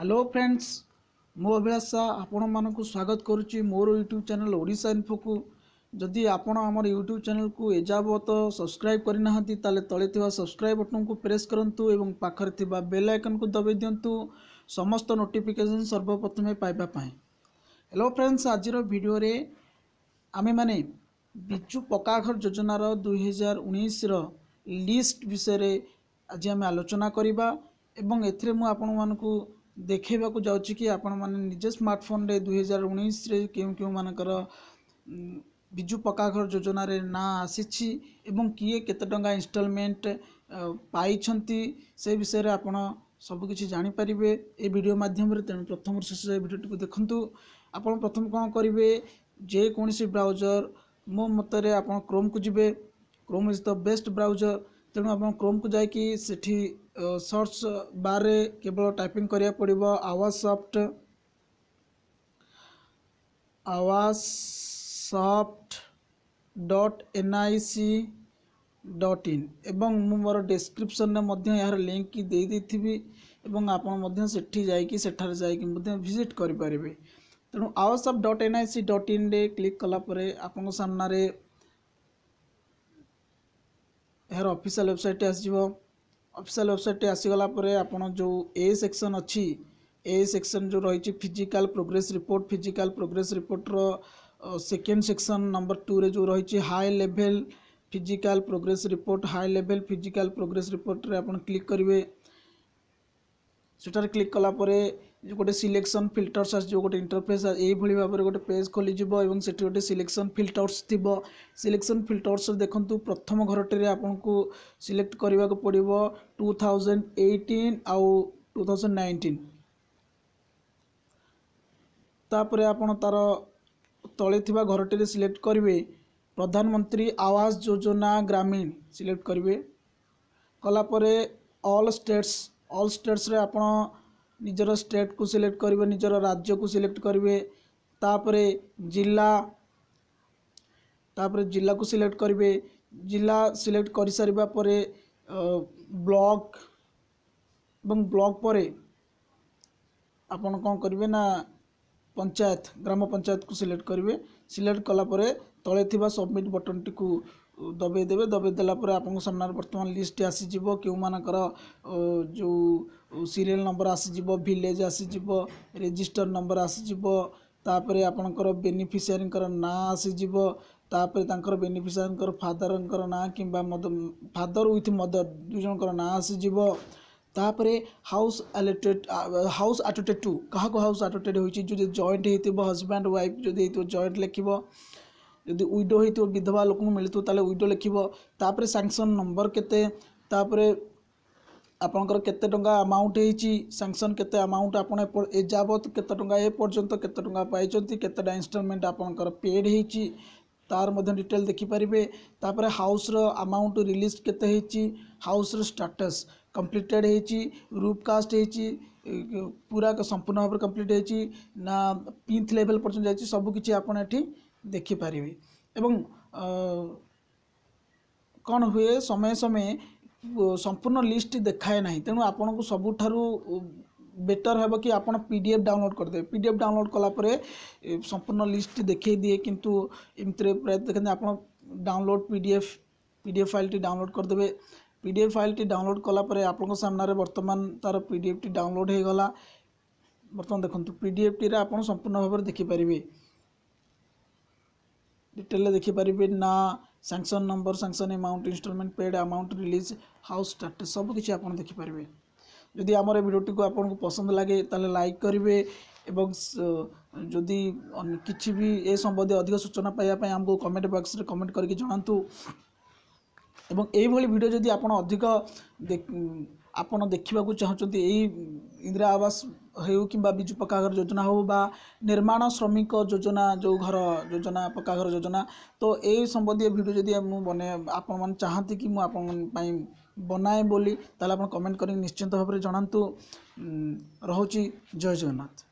hello friends ମୁଁ ଅଭିଳାଷା ଆପଣମାନଙ୍କୁ ସ୍ୱାଗତ କରୁଛି ମୋର ୟୁଟ୍ୟୁବ୍ ଚ୍ୟାନେଲ୍ ଓଡ଼ିଶା ଇନ୍ଫୋକୁ ଯଦି ଆପଣ ଆମର ୟୁଟ୍ୟୁବ୍ ଚ୍ୟାନେଲ୍କୁ ଏଯାବତ ସବସ୍କ୍ରାଇବ୍ କରିନାହାନ୍ତି ତାହେଲେ ତଳେ ଥିବା ସବସ୍କ୍ରାଇବ୍ ବଟନ୍କୁ ପ୍ରେସ୍ କରନ୍ତୁ ଏବଂ ପାଖରେ ଥିବା ବେଲ୍ ଆଇକନ୍କୁ ଦବାଇ ଦିଅନ୍ତୁ ସମସ୍ତ ନୋଟିଫିକେସନ୍ ସର୍ବପ୍ରଥମେ ପାଇବା ପାଇଁ ହ୍ୟାଲୋ ଫ୍ରେଣ୍ଡସ୍ ଆଜିର ଭିଡ଼ିଓରେ ଆମେମାନେ ବିଜୁ ପକ୍କା ଘର ଯୋଜନାର ଦୁଇହଜାର ଉଣେଇଶର ଲିଷ୍ଟ ବିଷୟରେ ଆଜି ଆମେ ଆଲୋଚନା କରିବା ଏବଂ ଏଥିରେ ମୁଁ ଆପଣମାନଙ୍କୁ ଦେଖେଇବାକୁ ଯାଉଛି କି ଆପଣମାନେ ନିଜେ ସ୍ମାର୍ଟଫୋନ୍ରେ ଦୁଇହଜାର ଉଣେଇଶରେ କେଉଁ କେଉଁମାନଙ୍କର ବିଜୁ ପକ୍କା ଘର ଯୋଜନାରେ ନାଁ ଆସିଛି ଏବଂ କିଏ କେତେ ଟଙ୍କା ଇନଷ୍ଟଲମେଣ୍ଟ ପାଇଛନ୍ତି ସେ ବିଷୟରେ ଆପଣ ସବୁକିଛି ଜାଣିପାରିବେ ଏ ଭିଡ଼ିଓ ମାଧ୍ୟମରେ ତେଣୁ ପ୍ରଥମରୁ ଶେଷ ଏ ଭିଡ଼ିଓଟିକୁ ଦେଖନ୍ତୁ ଆପଣ ପ୍ରଥମେ କ'ଣ କରିବେ ଯେକୌଣସି ବ୍ରାଉଜର୍ ମୋ ମତରେ ଆପଣ କ୍ରୋମ୍କୁ ଯିବେ Chrome is the best browser ତେଣୁ ଆପଣ କ୍ରୋମ୍କୁ ଯାଇକି ସେଠି ସର୍ଚ୍ଚ ବାର୍ରେ କେବଳ ଟାଇପିଂ କରିବାକୁ ପଡ଼ିବ Awaas soft Awaas soft dot N I C dot in ଏବଂ ମୁଁ ମୋର ଡେସ୍କ୍ରିପ୍ସନ୍ରେ ମଧ୍ୟ ଏହାର ଲିଙ୍କ୍ ଦେଇଦେଇଥିବି ଏବଂ ଆପଣ ମଧ୍ୟ ସେଠି ଯାଇକି ସେଠାରେ ଯାଇକି ମଧ୍ୟ ଭିଜିଟ୍ କରିପାରିବେ ତେଣୁ ଆୱାସ ଅଫ୍ dot N I C dot ଇନ୍ରେ କ୍ଲିକ୍ କଲା ପରେ ଆପଣଙ୍କ ସାମ୍ନାରେ ଏହାର ଅଫିସିଆଲ୍ ୱେବସାଇଟ୍ଟି ଆସିଯିବ ଅଫିସିଆଲ୍ ୱେବସାଇଟ୍ଟି ଆସିଗଲା ପରେ ଆପଣ ଯେଉଁ ଏ ସେକ୍ସନ୍ ଅଛି ଏ ସେକ୍ସନ୍ ଯେଉଁ ରହିଛି physical progress report physical progress ରିପୋର୍ଟର ସେକେଣ୍ଡ ସେକ୍ସନ୍ ନମ୍ବର ଟୁରେ ଯେଉଁ ରହିଛି high level physical progress report high level physical progress ରିପୋର୍ଟରେ ଆପଣ କ୍ଲିକ୍ କରିବେ ସେଠାରେ କ୍ଲିକ୍ କଲା ପରେ ଗୋଟେ ସିଲେକ୍ସନ୍ ଫିଲ୍ଟର୍ସ ଆସିଯିବ ଗୋଟେ ଇଣ୍ଟରଫେସ୍ ଏଇଭଳି ଭାବରେ ଗୋଟେ ପେଜ୍ ଖୋଲିଯିବ ଏବଂ ସେଠି ଗୋଟେ ସିଲେକ୍ସନ୍ ଫିଲ୍ଟର୍ସ ଥିବ ସିଲେକ୍ସନ୍ ଫିଲ୍ଟର୍ସ ଦେଖନ୍ତୁ ପ୍ରଥମ ଘରଟିରେ ଆପଣଙ୍କୁ ସିଲେକ୍ଟ କରିବାକୁ ପଡ଼ିବ ଟୁ ଥାଉଜେଣ୍ଡ ଏଇଟିନ୍ ଆଉ ଟୁ ନାଇଣ୍ଟିନ୍ ତାପରେ ଆପଣ ତା'ର ତଳେ ଥିବା ଘରଟିରେ ସିଲେକ୍ଟ କରିବେ ପ୍ରଧାନମନ୍ତ୍ରୀ ଆୱାସ ଯୋଜନା ଗ୍ରାମୀଣ ସିଲେକ୍ଟ କରିବେ କଲାପରେ ଅଲ୍ ଷ୍ଟେଟ୍ସ ଅଲ୍ ଷ୍ଟେଟ୍ସରେ ଆପଣ ନିଜର ଷ୍ଟେଟ୍କୁ ସିଲେକ୍ଟ କରିବେ ନିଜର ରାଜ୍ୟକୁ ସିଲେକ୍ଟ କରିବେ ତାପରେ ଜିଲ୍ଲା ତାପରେ ଜିଲ୍ଲାକୁ ସିଲେକ୍ଟ କରିବେ ଜିଲ୍ଲା ସିଲେକ୍ଟ କରିସାରିବା ପରେ ବ୍ଲକ୍ ଏବଂ ବ୍ଲକ୍ ପରେ ଆପଣ କ'ଣ କରିବେ ନା ପଞ୍ଚାୟତ ଗ୍ରାମ ପଞ୍ଚାୟତକୁ ସିଲେକ୍ଟ କରିବେ ସିଲେକ୍ଟ କଲାପରେ ତଳେ ଥିବା ସବମିଟ୍ ବଟନ୍ଟିକୁ दबाई देवे दबाई देलापर आप सामने बर्तमान लिस्ट आसीज क्योंकर जो सीरियल नंबर आसीज भिलेज आसीज रेजिस्टर नंबर आसीज तापर आपणकर बेनिफिसीयरी ना आसीज ତାପରେ ତାଙ୍କର ବେନିଫିସିଆରୀଙ୍କର ଫାଦରଙ୍କର ନାଁ କିମ୍ବା ଫାଦର ୱିଥ୍ ମଦର ଦୁଇ ଜଣଙ୍କର ନାଁ ଆସିଯିବ ତାପରେ house allotted house allotted to କାହାକୁ ହାଉସ୍ ଆଟୋଟେଡ୍ ହୋଇଛି ଯଦି ଜଏଣ୍ଟ ହେଇଥିବ ହଜବ୍ୟାଣ୍ଡ ୱାଇଫ୍ ଯଦି ହେଇଥିବ ଜଏଣ୍ଟ ଲେଖିବ यदि उइडो हो विधवा लोक मिलत उडो लिखे सांसन नंबर केपर के अमाउंट होंगसन केमाउंट आपत के पर्यटन केत टा पाई के इनस्टलमेंट पेड तार डिटेल देखिपारे हाउस अमाउंट रिलीज के हाउस स्टाटस कम्प्लीटेड कास्ट हो पूरा संपूर्ण भाव कम्प्लीट हो पिंथ लेवल पर्यटन जा सबकि आप ଦେଖିପାରିବେ ଏବଂ କ'ଣ ହୁଏ ସମୟ ସମୟ ସମ୍ପୂର୍ଣ୍ଣ ଲିଷ୍ଟ ଦେଖାଏ ନାହିଁ ତେଣୁ ଆପଣଙ୍କୁ ସବୁଠାରୁ ବେଟର୍ ହେବ କି ଆପଣ ପି ଡି ଏଫ୍ ଡାଉନଲୋଡ଼୍ କରିଦେବେ ପି ଡି ଏଫ୍ ଡାଉନଲୋଡ଼୍ କଲାପରେ ସମ୍ପୂର୍ଣ୍ଣ ଲିଷ୍ଟଟି ଦେଖାଇ ଦିଏ କିନ୍ତୁ ଏମିତିରେ ପ୍ରାୟ ଦେଖନ୍ତି ଆପଣ download P D F P D F ଫାଇଲ୍ଟି ଡାଉନଲୋଡ଼୍ କରିଦେବେ ପି ଡି ଏଫ୍ ଫାଇଲ୍ଟି ଡାଉନଲୋଡ଼୍ କଲାପରେ ଆପଣଙ୍କ ସାମ୍ନାରେ ବର୍ତ୍ତମାନ ତା'ର ପି ଡି ଏଫ୍ଟି ଡାଉନଲୋଡ଼୍ ହୋଇଗଲା ବର୍ତ୍ତମାନ ଦେଖନ୍ତୁ ପି ଡି ଏଫ୍ଟିରେ ଆପଣ ସମ୍ପୂର୍ଣ୍ଣ ଭାବରେ ଦେଖିପାରିବେ ଡିଟେଲରେ ଦେଖିପାରିବେ ନା sanction number sanction amount installment paid amount release house status ସବୁ କିଛି ଆପଣ ଦେଖିପାରିବେ ଯଦି ଆମର ଏ ଭିଡ଼ିଓଟିକୁ ଆପଣଙ୍କୁ ପସନ୍ଦ ଲାଗେ ତାହେଲେ ଲାଇକ୍ କରିବେ ଏବଂ ଯଦି କିଛି ବି ଏ ସମ୍ବନ୍ଧୀୟ ଅଧିକ ସୂଚନା ପାଇବା ପାଇଁ ଆମକୁ କମେଣ୍ଟ ବକ୍ସରେ କମେଣ୍ଟ କରିକି ଜଣାନ୍ତୁ ଏବଂ ଏଇଭଳି ଭିଡ଼ିଓ ଯଦି ଆପଣ ଅଧିକ ଆପଣ ଦେଖିବାକୁ ଚାହୁଁଛନ୍ତି ଏଇ ଇନ୍ଦିରା ଆବାସ ହେଉ କିମ୍ବା ବିଜୁ ପକ୍କା ଘର ଯୋଜନା ହେଉ ବା ନିର୍ମାଣ ଶ୍ରମିକ ଯୋଜନା ଯେଉଁ ଘର ଯୋଜନା ପକ୍କା ଘର ଯୋଜନା ତ ଏଇ ସମ୍ବନ୍ଧୀୟ ଭିଡ଼ିଓ ଯଦି ମୁଁ ବନାଇ ଆପଣମାନେ ଚାହାନ୍ତି କି ମୁଁ ଆପଣଙ୍କ ପାଇଁ ବନାଏ ବୋଲି ତାହେଲେ ଆପଣ କମେଣ୍ଟ କରିକି ନିଶ୍ଚିନ୍ତ ଭାବରେ ଜଣାନ୍ତୁ ରହୁଛି ଜୟ ଜଗନ୍ନାଥ